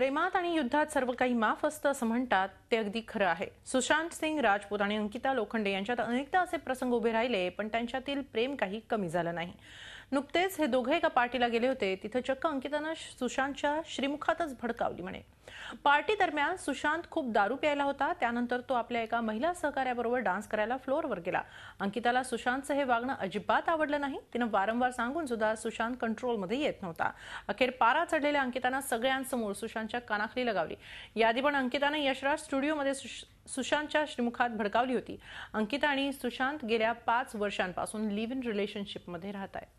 प्रेमात आणि युद्धात सर्व काही माफ असतं असं म्हणतात ते अगदी खरं आहे सुशांत सिंग राजपूत आणि अंकिता लोखंडे यांच्यात अनेकदा असे प्रसंग उभे राहिले पण त्यांच्यातील प्रेम काही कमी झालं नाही नुकतेच हे दोघे एका पार्टीला गेले होते तिथे चक्क अंकितानं सुशांतच्या श्रीमुखातच भडकावली म्हणे पार्टी दरम्यान सुशांत खूप दारू प्यायला होता त्यानंतर तो आपल्या एका महिला सहकार्याबरोबर डान्स करायला फ्लोअरवर गेला अंकिताला सुशांतचं हे वागणं अजिबात आवडलं नाही तिनं वारंवार सांगून सुद्धा सुशांत कंट्रोलमध्ये येत नव्हता अखेर पारा चढलेल्या अंकितानं सगळ्यांसमोर सुशांतच्या कानाखली लगावली यादी पण अंकितानं यशराज स्टुडिओमध्ये सुशांतच्या श्रीमुखात भडकावली होती अंकिता आणि सुशांत गेल्या पाच वर्षांपासून लिव्ह इन रिलेशनशिपमध्ये राहत आहेत